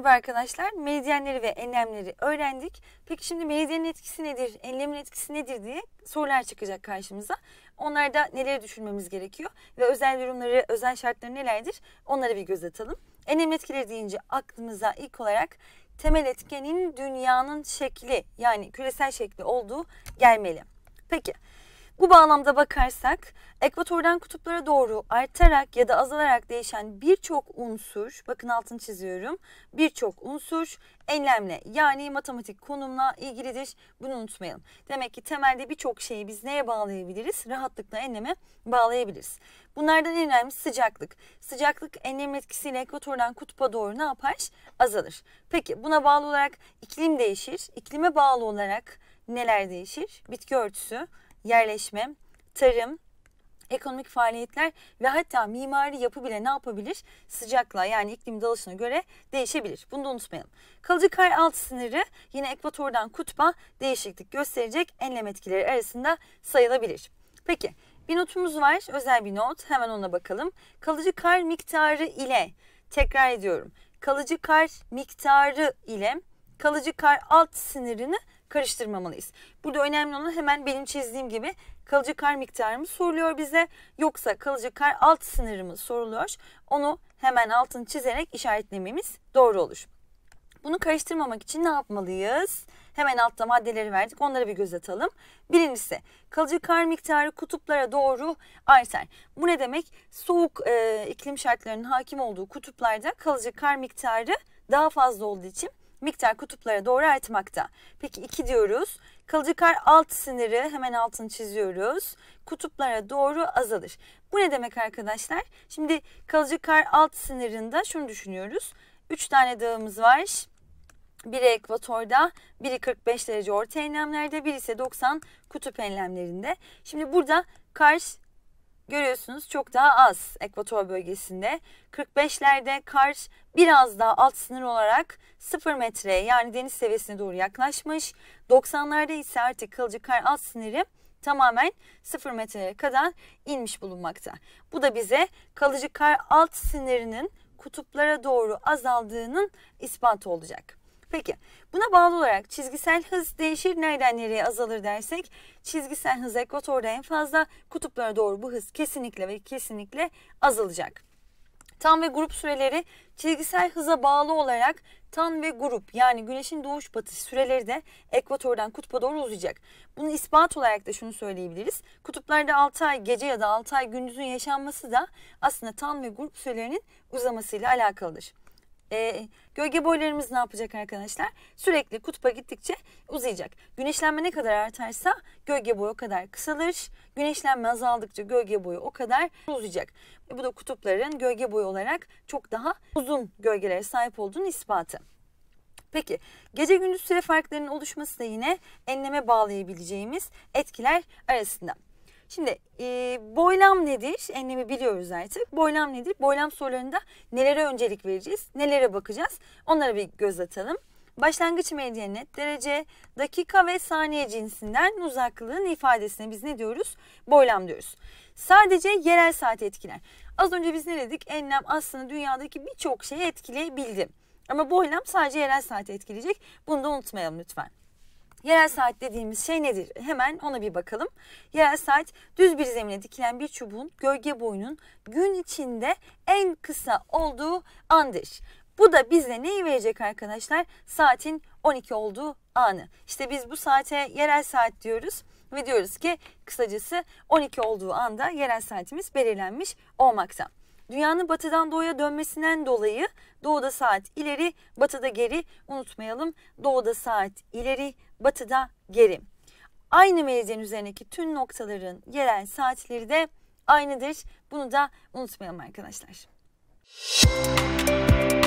Merhaba arkadaşlar. Meridyenleri ve enlemleri öğrendik. Peki şimdi meridyenin etkisi nedir, enlemin etkisi nedir diye sorular çıkacak karşımıza. Onlarda neleri düşünmemiz gerekiyor ve özel durumları, özel şartları nelerdir onlara bir göz atalım. Enlem etkileri deyince aklımıza ilk olarak temel etkenin dünyanın şekli yani küresel şekli olduğu gelmeli. Peki bu bağlamda bakarsak ekvatordan kutuplara doğru artarak ya da azalarak değişen birçok unsur, bakın altını çiziyorum, birçok unsur enlemle yani matematik konumla ilgilidir. Bunu unutmayalım. Demek ki temelde birçok şeyi biz neye bağlayabiliriz? Rahatlıkla enleme bağlayabiliriz. Bunlardan en önemlisi sıcaklık. Sıcaklık enlem etkisiyle ekvatordan kutupa doğru ne yapar? Azalır. Peki buna bağlı olarak iklim değişir. İklime bağlı olarak neler değişir? Bitki örtüsü, yerleşme, tarım, ekonomik faaliyetler ve hatta mimari yapı bile ne yapabilir? Sıcaklığa yani iklim dalışına göre değişebilir. Bunu da unutmayalım. Kalıcı kar alt sınırı yine ekvatordan kutba değişiklik gösterecek enlem etkileri arasında sayılabilir. Peki bir notumuz var. Özel bir not. Hemen ona bakalım. Kalıcı kar miktarı ile tekrar ediyorum. Kalıcı kar miktarı ile kalıcı kar alt sınırını karıştırmamalıyız. Burada önemli olan hemen benim çizdiğim gibi kalıcı kar miktarımız soruluyor bize. Yoksa kalıcı kar alt sınırımız soruluyor. Onu hemen altını çizerek işaretlememiz doğru olur. Bunu karıştırmamak için ne yapmalıyız? Hemen altta maddeleri verdik. Onlara bir göz atalım. Birincisi kalıcı kar miktarı kutuplara doğru artar. Bu ne demek? Soğuk e, iklim şartlarının hakim olduğu kutuplarda kalıcı kar miktarı daha fazla olduğu için miktar kutuplara doğru artmakta. Peki 2 diyoruz. Kalıcı kar alt sınırı hemen altını çiziyoruz. Kutuplara doğru azalır. Bu ne demek arkadaşlar? Şimdi kalıcı kar alt sınırında şunu düşünüyoruz. 3 tane dağımız var. Biri ekvatorda, biri 45 derece orta enlemlerde, biri ise 90 kutup enlemlerinde. Şimdi burada kar görüyorsunuz çok daha az ekvator bölgesinde. 45'lerde kar biraz daha alt sınır olarak 0 metre yani deniz seviyesine doğru yaklaşmış. 90'larda ise artık kalıcı kar alt sınırı tamamen 0 metreye kadar inmiş bulunmakta. Bu da bize kalıcı kar alt sınırının kutuplara doğru azaldığının ispatı olacak. Peki buna bağlı olarak çizgisel hız değişir nereden nereye azalır dersek çizgisel hız ekvatorda en fazla kutuplara doğru bu hız kesinlikle ve kesinlikle azalacak. Tan ve grup süreleri çizgisel hıza bağlı olarak tan ve grup yani güneşin doğuş batış süreleri de ekvatordan kutupa doğru uzayacak. Bunu ispat olarak da şunu söyleyebiliriz. Kutuplarda 6 ay gece ya da 6 ay gündüzün yaşanması da aslında tan ve grup sürelerinin uzamasıyla alakalıdır. E, gölge boylarımız ne yapacak arkadaşlar? Sürekli kutupa gittikçe uzayacak. Güneşlenme ne kadar artarsa gölge boyu o kadar kısalır. Güneşlenme azaldıkça gölge boyu o kadar uzayacak. E, bu da kutupların gölge boyu olarak çok daha uzun gölgelere sahip olduğunun ispatı. Peki gece gündüz süre farklarının oluşması da yine enleme bağlayabileceğimiz etkiler arasında. Şimdi e, boylam nedir? Enlemi biliyoruz artık. Boylam nedir? Boylam sorularında nelere öncelik vereceğiz? Nelere bakacağız? Onlara bir göz atalım. Başlangıç medyanı, derece, dakika ve saniye cinsinden uzaklığın ifadesine biz ne diyoruz? Boylam diyoruz. Sadece yerel saat etkiler. Az önce biz ne dedik? Enlem aslında dünyadaki birçok şeyi etkileyebildi. Ama boylam sadece yerel saati etkileyecek. Bunu da unutmayalım lütfen. Yerel saat dediğimiz şey nedir? Hemen ona bir bakalım. Yerel saat düz bir zemine dikilen bir çubuğun gölge boyunun gün içinde en kısa olduğu andır. Bu da bize neyi verecek arkadaşlar? Saatin 12 olduğu anı. İşte biz bu saate yerel saat diyoruz ve diyoruz ki kısacası 12 olduğu anda yerel saatimiz belirlenmiş olmakta dünyanın batıdan doğuya dönmesinden dolayı doğuda saat ileri, batıda geri unutmayalım. Doğuda saat ileri, batıda geri. Aynı meridyen üzerindeki tüm noktaların yerel saatleri de aynıdır. Bunu da unutmayalım arkadaşlar. Müzik